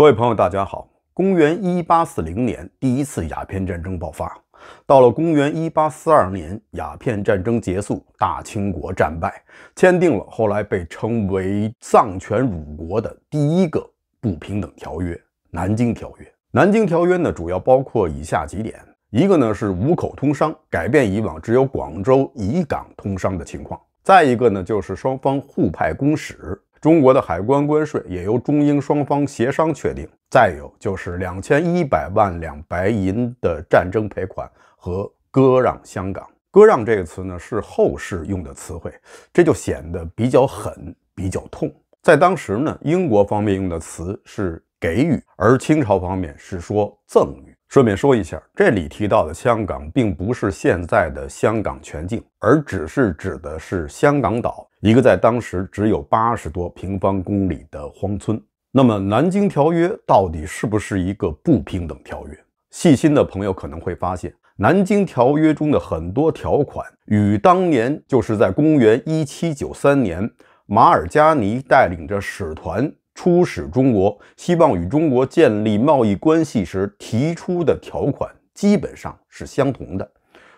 各位朋友，大家好。公元一八四零年，第一次鸦片战争爆发。到了公元一八四二年，鸦片战争结束，大清国战败，签订了后来被称为丧权辱国的第一个不平等条约——《南京条约》。《南京条约》呢，主要包括以下几点：一个呢是五口通商，改变以往只有广州以港通商的情况；再一个呢就是双方互派公使。中国的海关关税也由中英双方协商确定。再有就是两千一百万两白银的战争赔款和割让香港。割让这个词呢是后世用的词汇，这就显得比较狠、比较痛。在当时呢，英国方面用的词是给予，而清朝方面是说赠予。顺便说一下，这里提到的香港并不是现在的香港全境，而只是指的是香港岛。一个在当时只有八十多平方公里的荒村，那么《南京条约》到底是不是一个不平等条约？细心的朋友可能会发现，《南京条约》中的很多条款与当年就是在公元一七九三年马尔加尼带领着使团出使中国，希望与中国建立贸易关系时提出的条款基本上是相同的，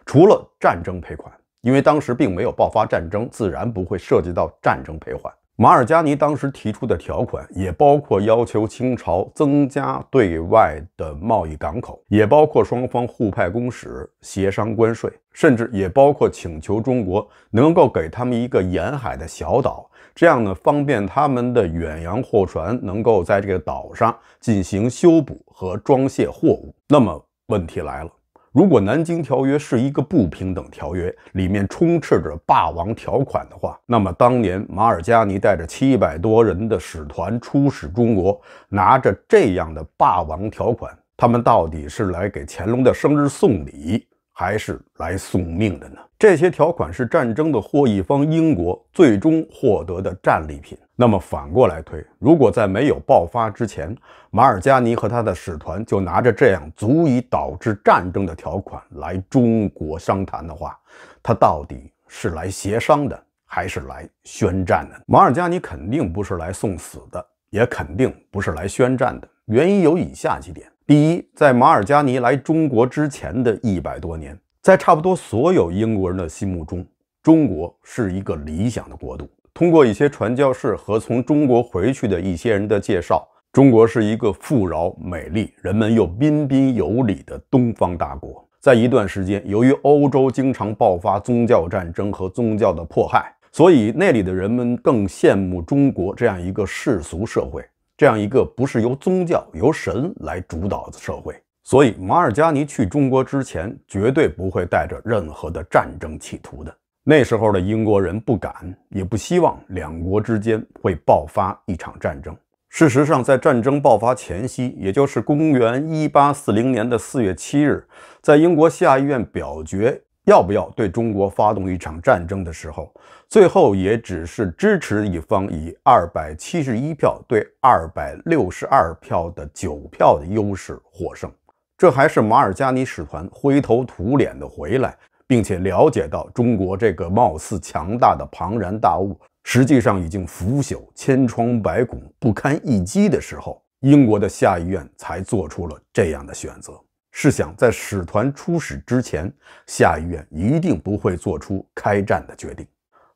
除了战争赔款。因为当时并没有爆发战争，自然不会涉及到战争赔款。马尔加尼当时提出的条款也包括要求清朝增加对外的贸易港口，也包括双方互派公使协商关税，甚至也包括请求中国能够给他们一个沿海的小岛，这样呢，方便他们的远洋货船能够在这个岛上进行修补和装卸货物。那么问题来了。如果《南京条约》是一个不平等条约，里面充斥着霸王条款的话，那么当年马尔加尼带着七百多人的使团出使中国，拿着这样的霸王条款，他们到底是来给乾隆的生日送礼，还是来送命的呢？这些条款是战争的获益方英国最终获得的战利品。那么反过来推，如果在没有爆发之前，马尔加尼和他的使团就拿着这样足以导致战争的条款来中国商谈的话，他到底是来协商的还是来宣战的？马尔加尼肯定不是来送死的，也肯定不是来宣战的。原因有以下几点：第一，在马尔加尼来中国之前的一百多年，在差不多所有英国人的心目中，中国是一个理想的国度。通过一些传教士和从中国回去的一些人的介绍，中国是一个富饶、美丽、人们又彬彬有礼的东方大国。在一段时间，由于欧洲经常爆发宗教战争和宗教的迫害，所以那里的人们更羡慕中国这样一个世俗社会，这样一个不是由宗教、由神来主导的社会。所以，马尔加尼去中国之前，绝对不会带着任何的战争企图的。那时候的英国人不敢，也不希望两国之间会爆发一场战争。事实上，在战争爆发前夕，也就是公元一八四零年的四月七日，在英国下议院表决要不要对中国发动一场战争的时候，最后也只是支持一方以二百七十一票对二百六十二票的九票的优势获胜。这还是马尔加尼使团灰头土脸地回来。并且了解到中国这个貌似强大的庞然大物，实际上已经腐朽千疮百孔、不堪一击的时候，英国的下议院才做出了这样的选择。试想，在使团出使之前，下议院一定不会做出开战的决定。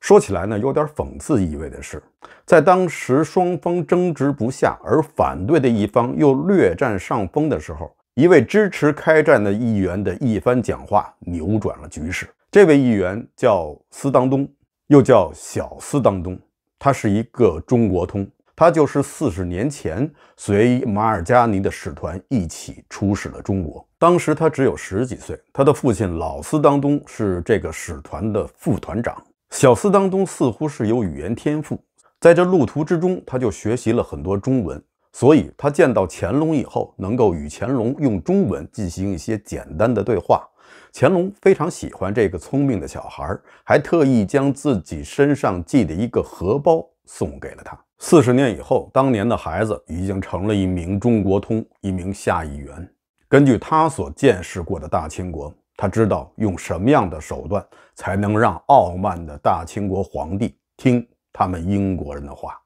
说起来呢，有点讽刺意味的是，在当时双方争执不下，而反对的一方又略占上风的时候。一位支持开战的议员的一番讲话扭转了局势。这位议员叫斯当东，又叫小斯当东。他是一个中国通，他就是四十年前随马尔加尼的使团一起出使了中国。当时他只有十几岁，他的父亲老斯当东是这个使团的副团长。小斯当东似乎是有语言天赋，在这路途之中，他就学习了很多中文。所以他见到乾隆以后，能够与乾隆用中文进行一些简单的对话。乾隆非常喜欢这个聪明的小孩，还特意将自己身上系的一个荷包送给了他。四十年以后，当年的孩子已经成了一名中国通，一名下议员。根据他所见识过的大清国，他知道用什么样的手段才能让傲慢的大清国皇帝听他们英国人的话。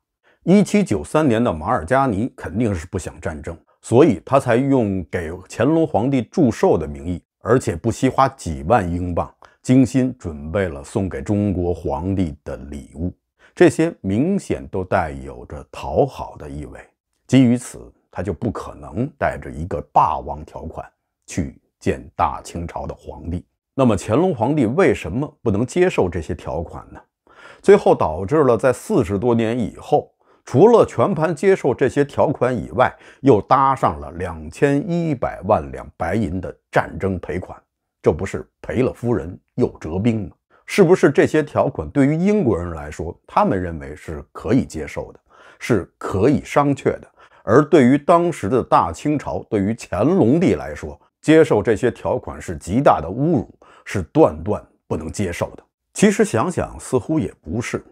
一七九三年的马尔加尼肯定是不想战争，所以他才用给乾隆皇帝祝寿的名义，而且不惜花几万英镑，精心准备了送给中国皇帝的礼物。这些明显都带有着讨好的意味。基于此，他就不可能带着一个霸王条款去见大清朝的皇帝。那么，乾隆皇帝为什么不能接受这些条款呢？最后导致了在四十多年以后。除了全盘接受这些条款以外，又搭上了两千一百万两白银的战争赔款，这不是赔了夫人又折兵吗？是不是这些条款对于英国人来说，他们认为是可以接受的，是可以商榷的；而对于当时的大清朝，对于乾隆帝来说，接受这些条款是极大的侮辱，是断断不能接受的。其实想想，似乎也不是。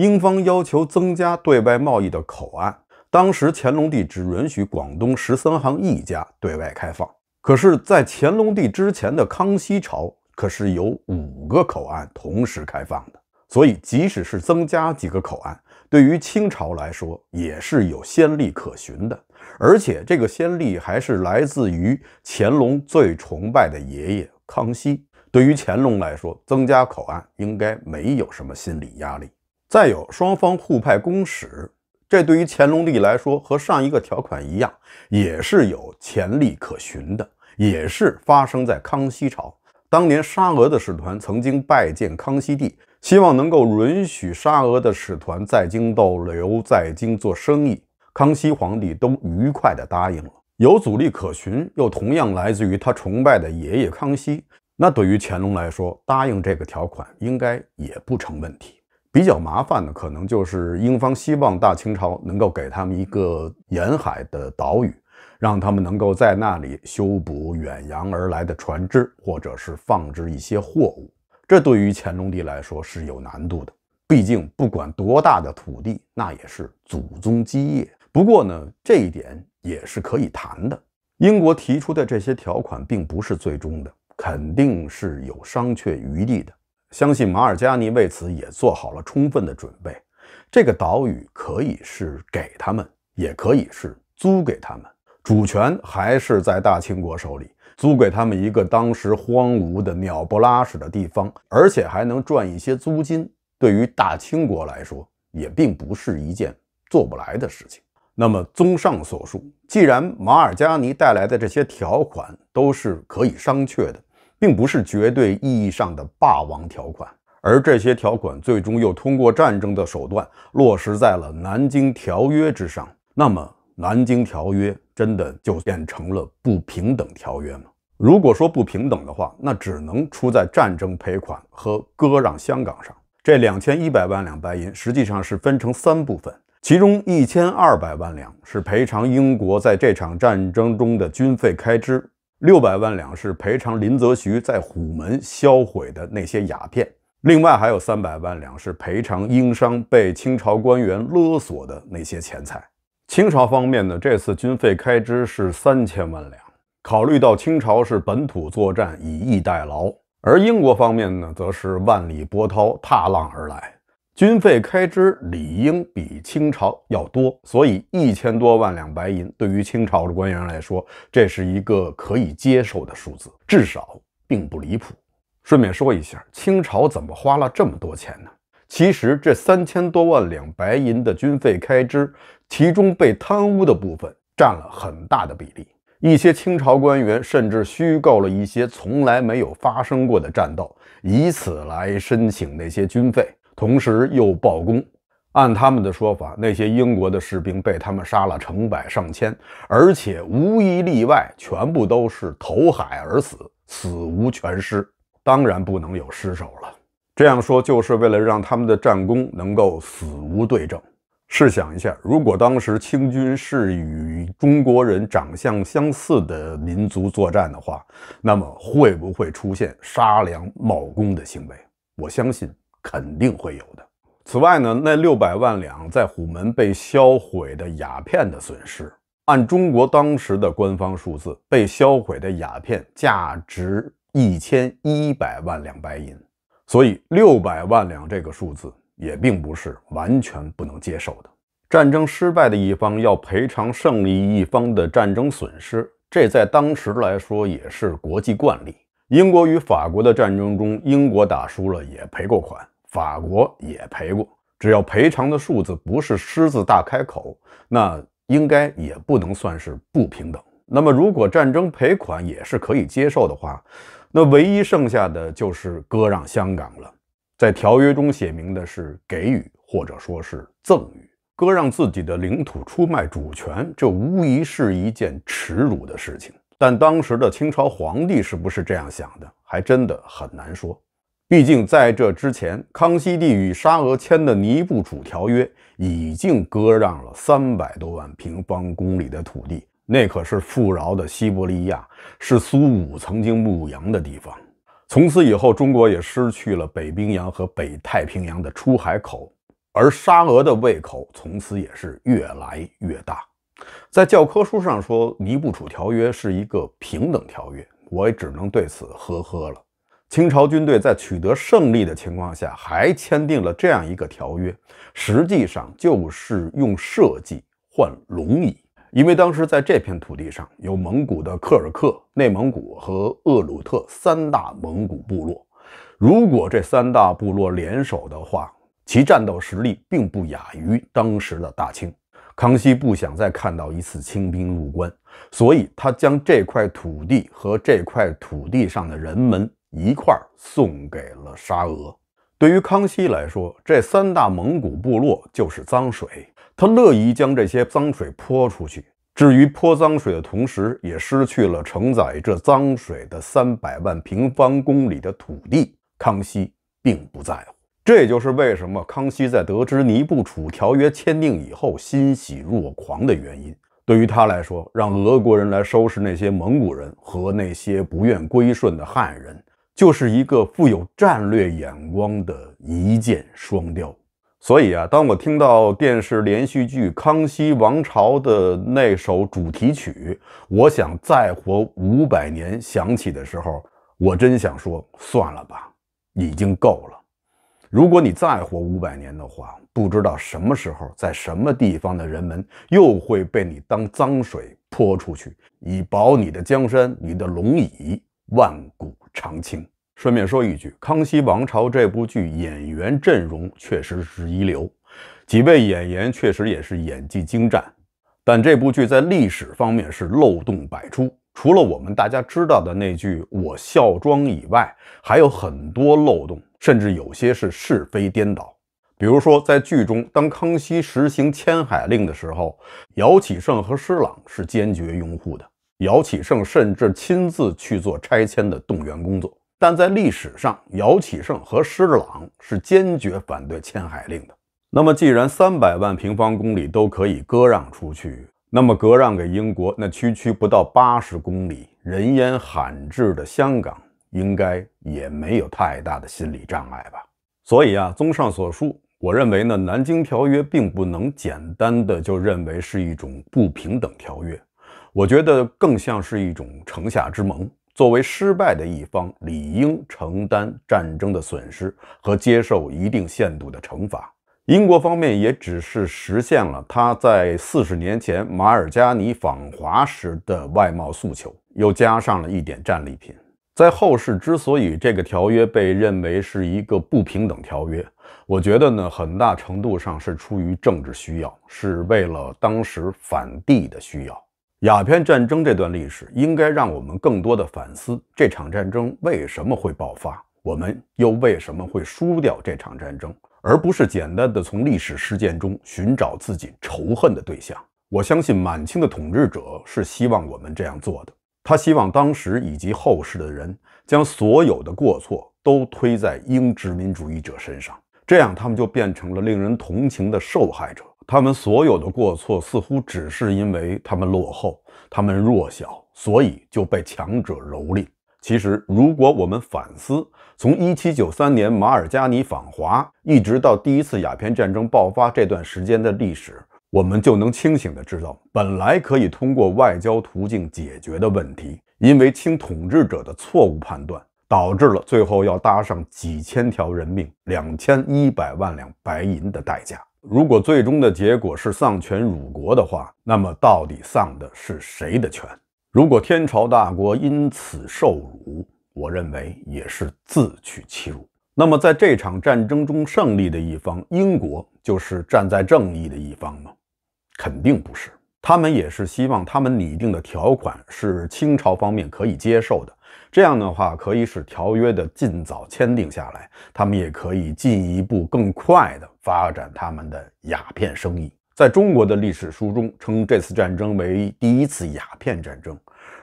英方要求增加对外贸易的口岸。当时乾隆帝只允许广东十三行一家对外开放，可是，在乾隆帝之前的康熙朝，可是有五个口岸同时开放的。所以，即使是增加几个口岸，对于清朝来说也是有先例可循的。而且，这个先例还是来自于乾隆最崇拜的爷爷康熙。对于乾隆来说，增加口岸应该没有什么心理压力。再有双方互派公使，这对于乾隆帝来说，和上一个条款一样，也是有潜力可循的，也是发生在康熙朝。当年沙俄的使团曾经拜见康熙帝，希望能够允许沙俄的使团在京逗留、在京做生意，康熙皇帝都愉快地答应了。有阻力可循，又同样来自于他崇拜的爷爷康熙。那对于乾隆来说，答应这个条款应该也不成问题。比较麻烦的，可能就是英方希望大清朝能够给他们一个沿海的岛屿，让他们能够在那里修补远洋而来的船只，或者是放置一些货物。这对于乾隆帝来说是有难度的，毕竟不管多大的土地，那也是祖宗基业。不过呢，这一点也是可以谈的。英国提出的这些条款并不是最终的，肯定是有商榷余地的。相信马尔加尼为此也做好了充分的准备。这个岛屿可以是给他们，也可以是租给他们，主权还是在大清国手里。租给他们一个当时荒芜的鸟不拉屎的地方，而且还能赚一些租金，对于大清国来说也并不是一件做不来的事情。那么，综上所述，既然马尔加尼带来的这些条款都是可以商榷的。并不是绝对意义上的霸王条款，而这些条款最终又通过战争的手段落实在了《南京条约》之上。那么，《南京条约》真的就变成了不平等条约吗？如果说不平等的话，那只能出在战争赔款和割让香港上。这两千一百万两白银实际上是分成三部分，其中一千二百万两是赔偿英国在这场战争中的军费开支。六百万两是赔偿林则徐在虎门销毁的那些鸦片，另外还有三百万两是赔偿英商被清朝官员勒索的那些钱财。清朝方面呢，这次军费开支是三千万两。考虑到清朝是本土作战，以逸待劳，而英国方面呢，则是万里波涛踏浪而来。军费开支理应比清朝要多，所以一千多万两白银对于清朝的官员来说，这是一个可以接受的数字，至少并不离谱。顺便说一下，清朝怎么花了这么多钱呢？其实这三千多万两白银的军费开支，其中被贪污的部分占了很大的比例。一些清朝官员甚至虚构了一些从来没有发生过的战斗，以此来申请那些军费。同时又暴功，按他们的说法，那些英国的士兵被他们杀了成百上千，而且无一例外，全部都是投海而死，死无全尸。当然不能有失手了。这样说，就是为了让他们的战功能够死无对证。试想一下，如果当时清军是与中国人长相相似的民族作战的话，那么会不会出现杀良冒功的行为？我相信。肯定会有的。此外呢，那六百万两在虎门被销毁的鸦片的损失，按中国当时的官方数字，被销毁的鸦片价值一千一百万两白银，所以六百万两这个数字也并不是完全不能接受的。战争失败的一方要赔偿胜利一方的战争损失，这在当时来说也是国际惯例。英国与法国的战争中，英国打输了也赔过款，法国也赔过。只要赔偿的数字不是狮子大开口，那应该也不能算是不平等。那么，如果战争赔款也是可以接受的话，那唯一剩下的就是割让香港了。在条约中写明的是给予，或者说是赠予，割让自己的领土出卖主权，这无疑是一件耻辱的事情。但当时的清朝皇帝是不是这样想的，还真的很难说。毕竟在这之前，康熙帝与沙俄签的《尼布楚条约》已经割让了三百多万平方公里的土地，那可是富饶的西伯利亚，是苏武曾经牧羊的地方。从此以后，中国也失去了北冰洋和北太平洋的出海口，而沙俄的胃口从此也是越来越大。在教科书上说《尼布楚条约》是一个平等条约，我也只能对此呵呵了。清朝军队在取得胜利的情况下，还签订了这样一个条约，实际上就是用设计换龙椅。因为当时在这片土地上有蒙古的柯尔克、内蒙古和鄂鲁特三大蒙古部落，如果这三大部落联手的话，其战斗实力并不亚于当时的大清。康熙不想再看到一次清兵入关，所以他将这块土地和这块土地上的人们一块送给了沙俄。对于康熙来说，这三大蒙古部落就是脏水，他乐意将这些脏水泼出去。至于泼脏水的同时，也失去了承载这脏水的三百万平方公里的土地，康熙并不在乎。这也就是为什么康熙在得知《尼布楚条约》签订以后欣喜若狂的原因。对于他来说，让俄国人来收拾那些蒙古人和那些不愿归顺的汉人，就是一个富有战略眼光的一箭双雕。所以啊，当我听到电视连续剧《康熙王朝》的那首主题曲，我想再活五百年响起的时候，我真想说：算了吧，已经够了。如果你再活五百年的话，不知道什么时候在什么地方的人们又会被你当脏水泼出去，以保你的江山，你的龙椅万古长青。顺便说一句，《康熙王朝》这部剧演员阵容确实是一流，几位演员确实也是演技精湛，但这部剧在历史方面是漏洞百出。除了我们大家知道的那句“我孝庄”以外。还有很多漏洞，甚至有些是是非颠倒。比如说，在剧中，当康熙实行迁海令的时候，姚启胜和施琅是坚决拥护的。姚启胜甚至亲自去做拆迁的动员工作。但在历史上，姚启胜和施琅是坚决反对迁海令的。那么，既然三百万平方公里都可以割让出去，那么割让给英国那区区不到八十公里、人烟罕至的香港。应该也没有太大的心理障碍吧。所以啊，综上所述，我认为呢，南京条约并不能简单的就认为是一种不平等条约。我觉得更像是一种城下之盟。作为失败的一方，理应承担战争的损失和接受一定限度的惩罚。英国方面也只是实现了他在四十年前马尔加尼访华时的外贸诉求，又加上了一点战利品。在后世之所以这个条约被认为是一个不平等条约，我觉得呢，很大程度上是出于政治需要，是为了当时反帝的需要。鸦片战争这段历史应该让我们更多的反思这场战争为什么会爆发，我们又为什么会输掉这场战争，而不是简单的从历史事件中寻找自己仇恨的对象。我相信满清的统治者是希望我们这样做的。他希望当时以及后世的人将所有的过错都推在英殖民主义者身上，这样他们就变成了令人同情的受害者。他们所有的过错似乎只是因为他们落后、他们弱小，所以就被强者蹂躏。其实，如果我们反思从1793年马尔加尼访华一直到第一次鸦片战争爆发这段时间的历史，我们就能清醒地知道，本来可以通过外交途径解决的问题，因为清统治者的错误判断，导致了最后要搭上几千条人命、两千一百万两白银的代价。如果最终的结果是丧权辱国的话，那么到底丧的是谁的权？如果天朝大国因此受辱，我认为也是自取其辱。那么在这场战争中胜利的一方，英国就是站在正义的一方吗？肯定不是，他们也是希望他们拟定的条款是清朝方面可以接受的，这样的话可以使条约的尽早签订下来，他们也可以进一步更快的发展他们的鸦片生意。在中国的历史书中称这次战争为第一次鸦片战争，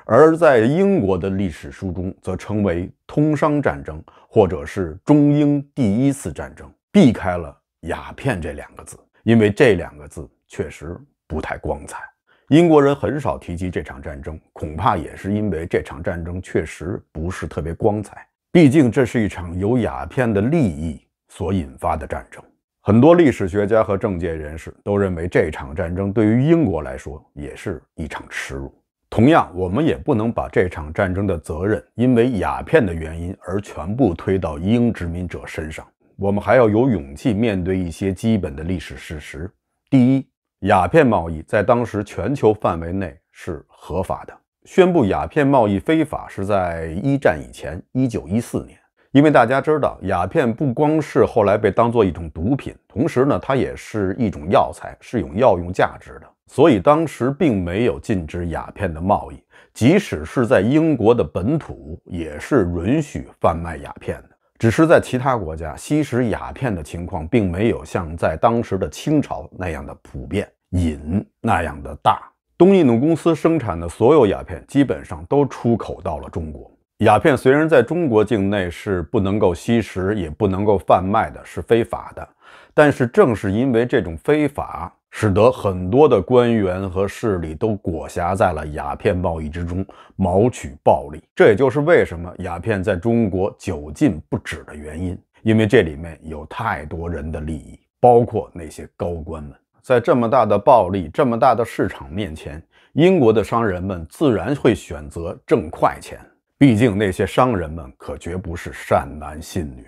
而在英国的历史书中则称为通商战争，或者是中英第一次战争，避开了鸦片这两个字，因为这两个字。确实不太光彩。英国人很少提及这场战争，恐怕也是因为这场战争确实不是特别光彩。毕竟，这是一场由鸦片的利益所引发的战争。很多历史学家和政界人士都认为，这场战争对于英国来说也是一场耻辱。同样，我们也不能把这场战争的责任因为鸦片的原因而全部推到英殖民者身上。我们还要有勇气面对一些基本的历史事实。第一。鸦片贸易在当时全球范围内是合法的。宣布鸦片贸易非法是在一战以前，一九一四年。因为大家知道，鸦片不光是后来被当做一种毒品，同时呢，它也是一种药材，是有药用价值的。所以当时并没有禁止鸦片的贸易，即使是在英国的本土，也是允许贩卖鸦片的。只是在其他国家吸食鸦片的情况，并没有像在当时的清朝那样的普遍、瘾那样的大。东印度公司生产的所有鸦片，基本上都出口到了中国。鸦片虽然在中国境内是不能够吸食，也不能够贩卖的，是非法的，但是正是因为这种非法。使得很多的官员和势力都裹挟在了鸦片贸易之中，谋取暴利。这也就是为什么鸦片在中国久禁不止的原因，因为这里面有太多人的利益，包括那些高官们。在这么大的暴利、这么大的市场面前，英国的商人们自然会选择挣快钱。毕竟那些商人们可绝不是善男信女。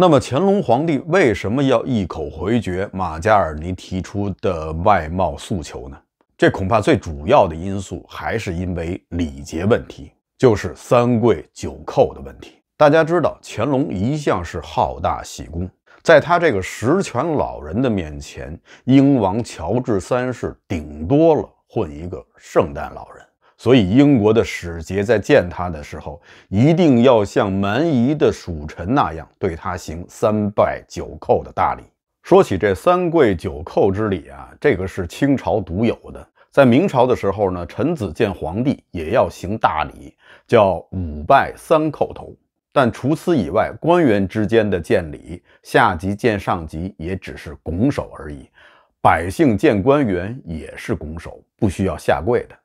那么乾隆皇帝为什么要一口回绝马加尔尼提出的外贸诉求呢？这恐怕最主要的因素还是因为礼节问题，就是三跪九叩的问题。大家知道，乾隆一向是好大喜功，在他这个实权老人的面前，英王乔治三世顶多了混一个圣诞老人。所以，英国的使节在见他的时候，一定要像蛮夷的属臣那样，对他行三拜九叩的大礼。说起这三跪九叩之礼啊，这个是清朝独有的。在明朝的时候呢，臣子见皇帝也要行大礼，叫五拜三叩头。但除此以外，官员之间的见礼，下级见上级也只是拱手而已；百姓见官员也是拱手，不需要下跪的。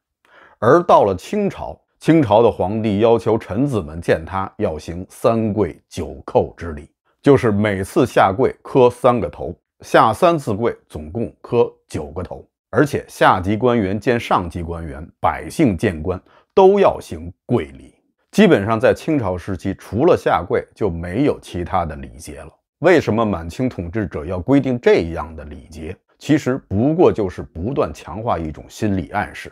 而到了清朝，清朝的皇帝要求臣子们见他要行三跪九叩之礼，就是每次下跪磕三个头，下三次跪，总共磕九个头。而且下级官员见上级官员，百姓见官都要行跪礼。基本上在清朝时期，除了下跪就没有其他的礼节了。为什么满清统治者要规定这样的礼节？其实不过就是不断强化一种心理暗示。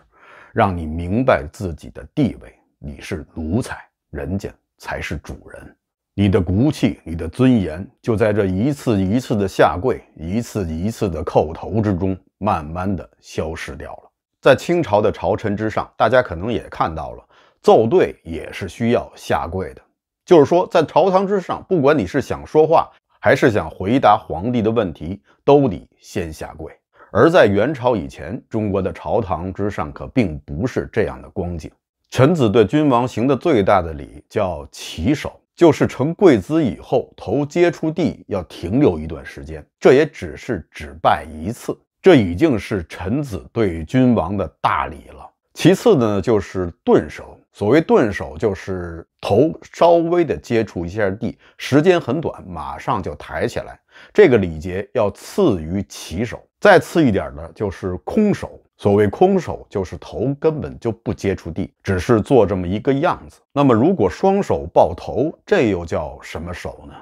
让你明白自己的地位，你是奴才，人家才是主人。你的骨气，你的尊严，就在这一次一次的下跪，一次一次的叩头之中，慢慢的消失掉了。在清朝的朝臣之上，大家可能也看到了奏对也是需要下跪的，就是说在朝堂之上，不管你是想说话，还是想回答皇帝的问题，都得先下跪。而在元朝以前，中国的朝堂之上可并不是这样的光景。臣子对君王行的最大的礼叫起手，就是成贵姿以后，头接触地要停留一段时间。这也只是只拜一次，这已经是臣子对君王的大礼了。其次呢，就是顿手。所谓顿手，就是头稍微的接触一下地，时间很短，马上就抬起来。这个礼节要次于起手，再次一点的就是空手。所谓空手，就是头根本就不接触地，只是做这么一个样子。那么，如果双手抱头，这又叫什么手呢？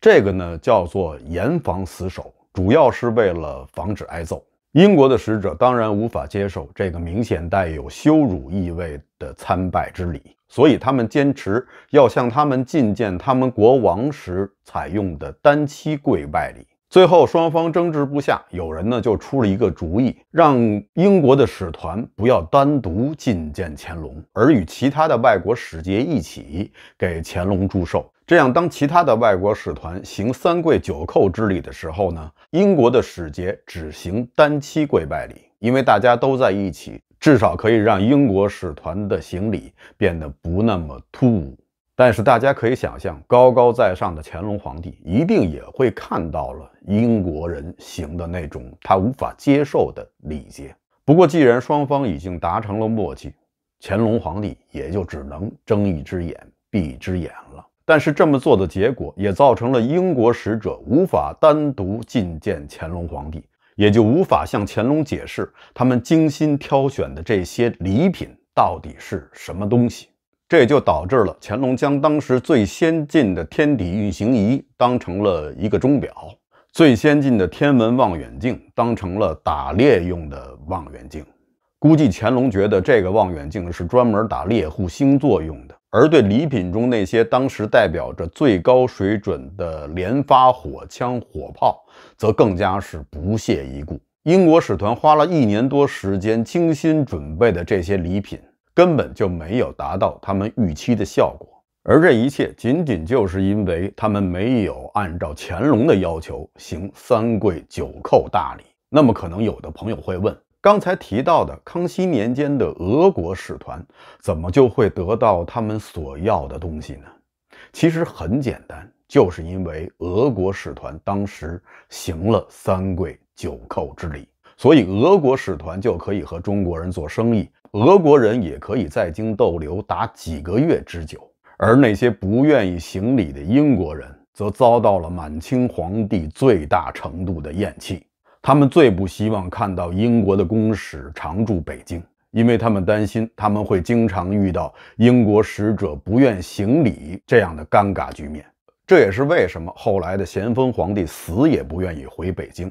这个呢，叫做严防死守，主要是为了防止挨揍。英国的使者当然无法接受这个明显带有羞辱意味的参拜之礼，所以他们坚持要向他们觐见他们国王时采用的单膝跪拜礼。最后双方争执不下，有人呢就出了一个主意，让英国的使团不要单独觐见乾隆，而与其他的外国使节一起给乾隆祝寿。这样，当其他的外国使团行三跪九叩之礼的时候呢，英国的使节只行单膝跪拜礼，因为大家都在一起，至少可以让英国使团的行礼变得不那么突兀。但是，大家可以想象，高高在上的乾隆皇帝一定也会看到了英国人行的那种他无法接受的礼节。不过，既然双方已经达成了默契，乾隆皇帝也就只能睁一只眼闭一只眼了。但是这么做的结果，也造成了英国使者无法单独觐见乾隆皇帝，也就无法向乾隆解释他们精心挑选的这些礼品到底是什么东西。这也就导致了乾隆将当时最先进的天体运行仪当成了一个钟表，最先进的天文望远镜当成了打猎用的望远镜。估计乾隆觉得这个望远镜是专门打猎户星座用的。而对礼品中那些当时代表着最高水准的连发火枪、火炮，则更加是不屑一顾。英国使团花了一年多时间精心准备的这些礼品，根本就没有达到他们预期的效果。而这一切，仅仅就是因为他们没有按照乾隆的要求行三跪九叩大礼。那么，可能有的朋友会问？刚才提到的康熙年间的俄国使团，怎么就会得到他们所要的东西呢？其实很简单，就是因为俄国使团当时行了三跪九叩之礼，所以俄国使团就可以和中国人做生意，俄国人也可以在京逗留达几个月之久。而那些不愿意行礼的英国人，则遭到了满清皇帝最大程度的厌弃。他们最不希望看到英国的公使常驻北京，因为他们担心他们会经常遇到英国使者不愿行礼这样的尴尬局面。这也是为什么后来的咸丰皇帝死也不愿意回北京，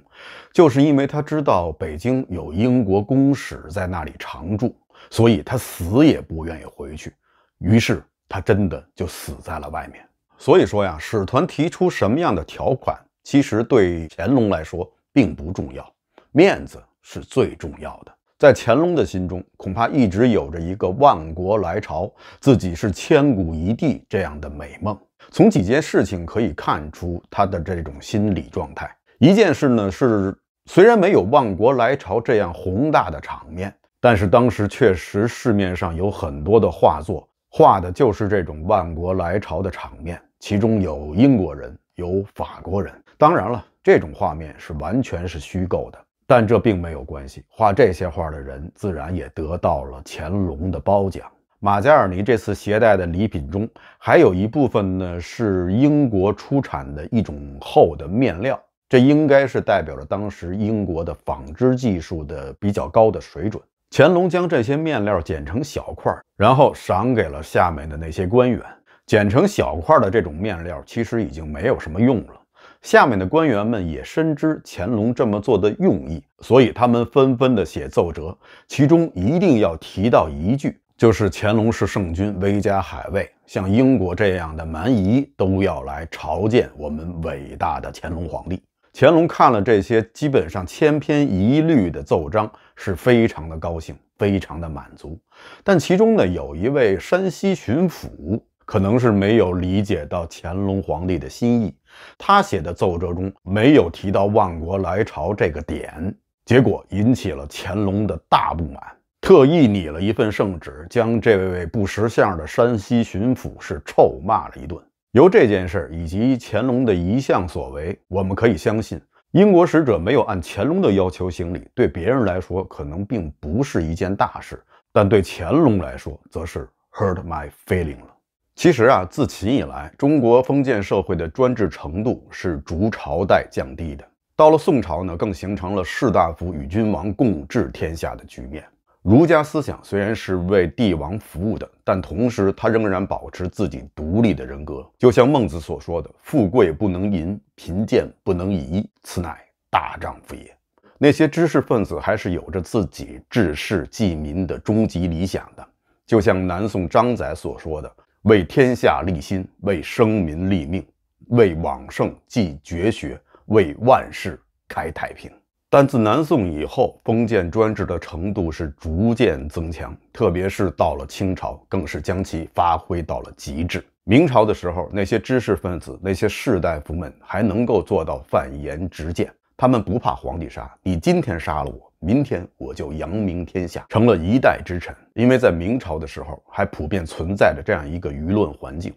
就是因为他知道北京有英国公使在那里常驻，所以他死也不愿意回去。于是他真的就死在了外面。所以说呀，使团提出什么样的条款，其实对乾隆来说。并不重要，面子是最重要的。在乾隆的心中，恐怕一直有着一个“万国来朝，自己是千古一帝”这样的美梦。从几件事情可以看出他的这种心理状态。一件事呢是，虽然没有“万国来朝”这样宏大的场面，但是当时确实市面上有很多的画作，画的就是这种“万国来朝”的场面，其中有英国人，有法国人，当然了。这种画面是完全是虚构的，但这并没有关系。画这些画的人自然也得到了乾隆的褒奖。马加尔尼这次携带的礼品中，还有一部分呢是英国出产的一种厚的面料，这应该是代表着当时英国的纺织技术的比较高的水准。乾隆将这些面料剪成小块，然后赏给了下面的那些官员。剪成小块的这种面料其实已经没有什么用了。下面的官员们也深知乾隆这么做的用意，所以他们纷纷的写奏折，其中一定要提到一句，就是乾隆是圣君，威加海卫，像英国这样的蛮夷都要来朝见我们伟大的乾隆皇帝。乾隆看了这些基本上千篇一律的奏章，是非常的高兴，非常的满足。但其中呢，有一位山西巡抚，可能是没有理解到乾隆皇帝的心意。他写的奏折中没有提到万国来朝这个点，结果引起了乾隆的大不满，特意拟了一份圣旨，将这位不识相的山西巡抚是臭骂了一顿。由这件事以及乾隆的遗像所为，我们可以相信，英国使者没有按乾隆的要求行礼，对别人来说可能并不是一件大事，但对乾隆来说，则是 hurt my feeling 了。其实啊，自秦以来，中国封建社会的专制程度是逐朝代降低的。到了宋朝呢，更形成了士大夫与君王共治天下的局面。儒家思想虽然是为帝王服务的，但同时他仍然保持自己独立的人格。就像孟子所说的：“富贵不能淫，贫贱不能移，此乃大丈夫也。”那些知识分子还是有着自己治世济民的终极理想的。就像南宋张载所说的。为天下立心，为生民立命，为往圣继绝学，为万世开太平。但自南宋以后，封建专制的程度是逐渐增强，特别是到了清朝，更是将其发挥到了极致。明朝的时候，那些知识分子、那些士大夫们还能够做到犯颜直谏。他们不怕皇帝杀你，今天杀了我，明天我就扬名天下，成了一代之臣。因为在明朝的时候，还普遍存在着这样一个舆论环境，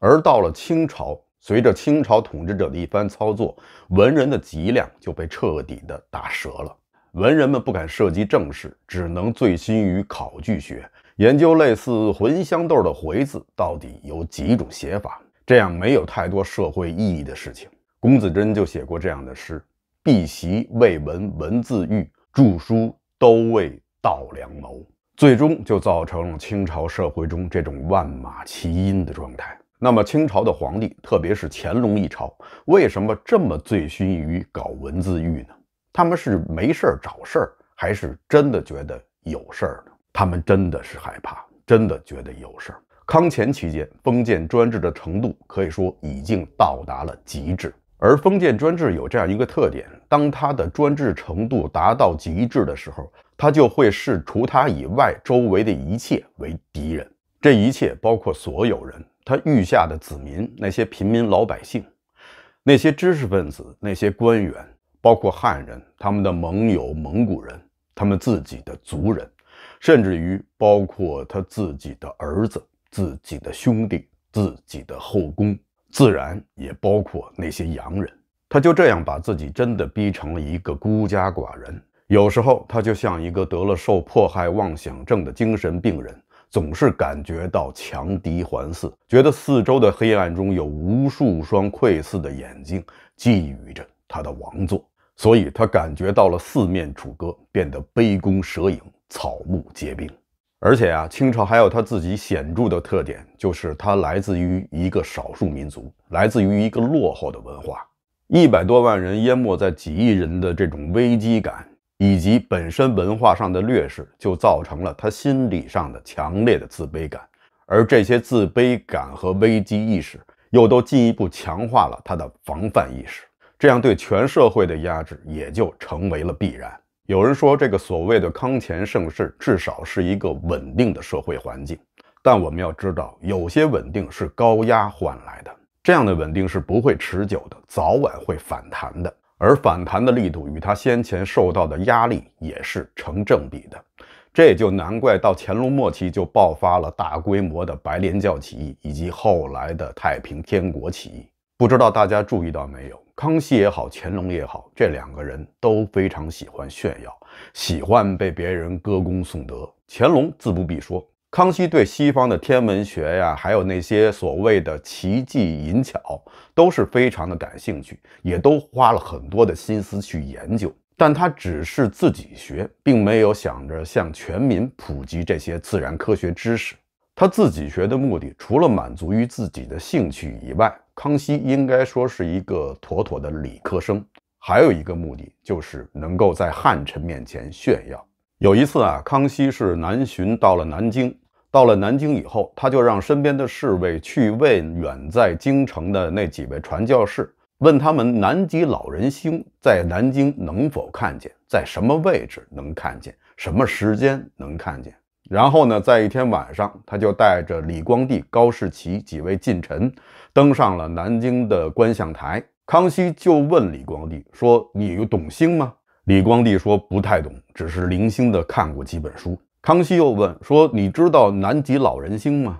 而到了清朝，随着清朝统治者的一番操作，文人的脊梁就被彻底的打折了。文人们不敢涉及政事，只能醉心于考据学，研究类似茴香豆的茴字到底有几种写法，这样没有太多社会意义的事情。龚自珍就写过这样的诗。辟邪、未闻文字狱，著书都为道良谋。最终就造成了清朝社会中这种万马齐喑的状态。那么清朝的皇帝，特别是乾隆一朝，为什么这么醉心于搞文字狱呢？他们是没事儿找事儿，还是真的觉得有事儿呢？他们真的是害怕，真的觉得有事儿。康乾期间，封建专制的程度可以说已经到达了极致。而封建专制有这样一个特点：当他的专制程度达到极致的时候，他就会视除他以外周围的一切为敌人。这一切包括所有人，他御下的子民，那些平民老百姓，那些知识分子，那些官员，包括汉人、他们的盟友蒙古人、他们自己的族人，甚至于包括他自己的儿子、自己的兄弟、自己的后宫。自然也包括那些洋人，他就这样把自己真的逼成了一个孤家寡人。有时候，他就像一个得了受迫害妄想症的精神病人，总是感觉到强敌环伺，觉得四周的黑暗中有无数双窥视的眼睛觊觎着他的王座，所以他感觉到了四面楚歌，变得杯弓蛇影、草木皆兵。而且啊，清朝还有它自己显著的特点，就是它来自于一个少数民族，来自于一个落后的文化。一百多万人淹没在几亿人的这种危机感，以及本身文化上的劣势，就造成了他心理上的强烈的自卑感。而这些自卑感和危机意识，又都进一步强化了他的防范意识，这样对全社会的压制也就成为了必然。有人说，这个所谓的康乾盛世至少是一个稳定的社会环境，但我们要知道，有些稳定是高压换来的，这样的稳定是不会持久的，早晚会反弹的，而反弹的力度与他先前受到的压力也是成正比的。这也就难怪到乾隆末期就爆发了大规模的白莲教起义，以及后来的太平天国起义。不知道大家注意到没有？康熙也好，乾隆也好，这两个人都非常喜欢炫耀，喜欢被别人歌功颂德。乾隆自不必说，康熙对西方的天文学呀，还有那些所谓的奇技淫巧，都是非常的感兴趣，也都花了很多的心思去研究。但他只是自己学，并没有想着向全民普及这些自然科学知识。他自己学的目的，除了满足于自己的兴趣以外，康熙应该说是一个妥妥的理科生。还有一个目的就是能够在汉臣面前炫耀。有一次啊，康熙是南巡到了南京，到了南京以后，他就让身边的侍卫去问远在京城的那几位传教士，问他们南极老人星在南京能否看见，在什么位置能看见，什么时间能看见。然后呢，在一天晚上，他就带着李光地、高士奇几位近臣登上了南京的观象台。康熙就问李光地说：“你懂星吗？”李光地说：“不太懂，只是零星的看过几本书。”康熙又问说：“你知道南极老人星吗？”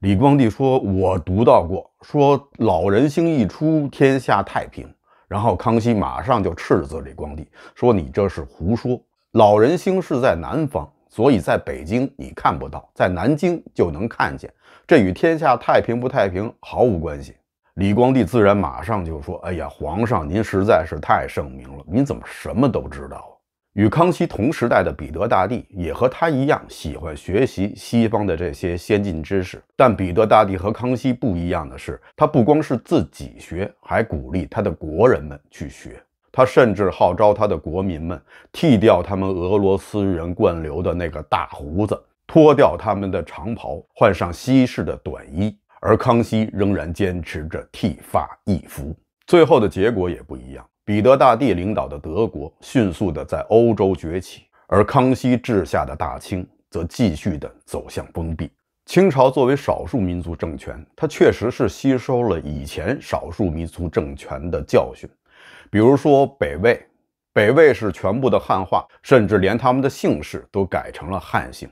李光地说：“我读到过，说老人星一出，天下太平。”然后康熙马上就斥责李光地说：“你这是胡说！老人星是在南方。”所以在北京你看不到，在南京就能看见，这与天下太平不太平毫无关系。李光地自然马上就说：“哎呀，皇上您实在是太圣明了，您怎么什么都知道？”与康熙同时代的彼得大帝也和他一样喜欢学习西方的这些先进知识，但彼得大帝和康熙不一样的是，他不光是自己学，还鼓励他的国人们去学。他甚至号召他的国民们剃掉他们俄罗斯人惯留的那个大胡子，脱掉他们的长袍，换上西式的短衣。而康熙仍然坚持着剃发易服，最后的结果也不一样。彼得大帝领导的德国迅速的在欧洲崛起，而康熙治下的大清则继续的走向封闭。清朝作为少数民族政权，它确实是吸收了以前少数民族政权的教训。比如说北魏，北魏是全部的汉化，甚至连他们的姓氏都改成了汉姓，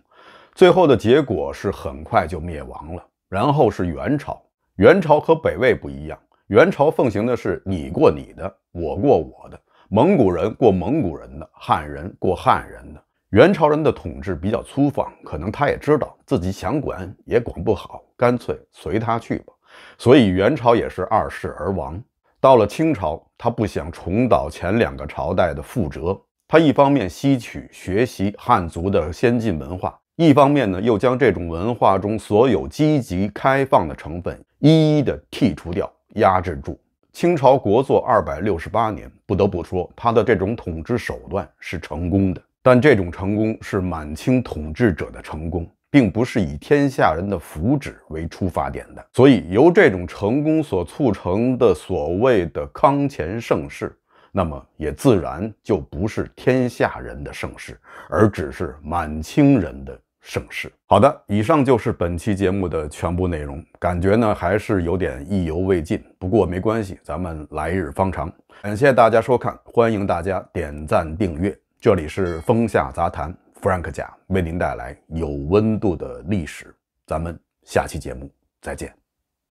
最后的结果是很快就灭亡了。然后是元朝，元朝和北魏不一样，元朝奉行的是你过你的，我过我的，蒙古人过蒙古人的，汉人过汉人的。元朝人的统治比较粗放，可能他也知道自己想管也管不好，干脆随他去吧。所以元朝也是二世而亡。到了清朝，他不想重蹈前两个朝代的覆辙。他一方面吸取学习汉族的先进文化，一方面呢又将这种文化中所有积极开放的成分一一的剔除掉，压制住。清朝国祚二百六十八年，不得不说，他的这种统治手段是成功的。但这种成功是满清统治者的成功。并不是以天下人的福祉为出发点的，所以由这种成功所促成的所谓的康乾盛世，那么也自然就不是天下人的盛世，而只是满清人的盛世。好的，以上就是本期节目的全部内容，感觉呢还是有点意犹未尽，不过没关系，咱们来日方长。感谢大家收看，欢迎大家点赞订阅。这里是风下杂谈。Frank 讲，为您带来有温度的历史。咱们下期节目再见。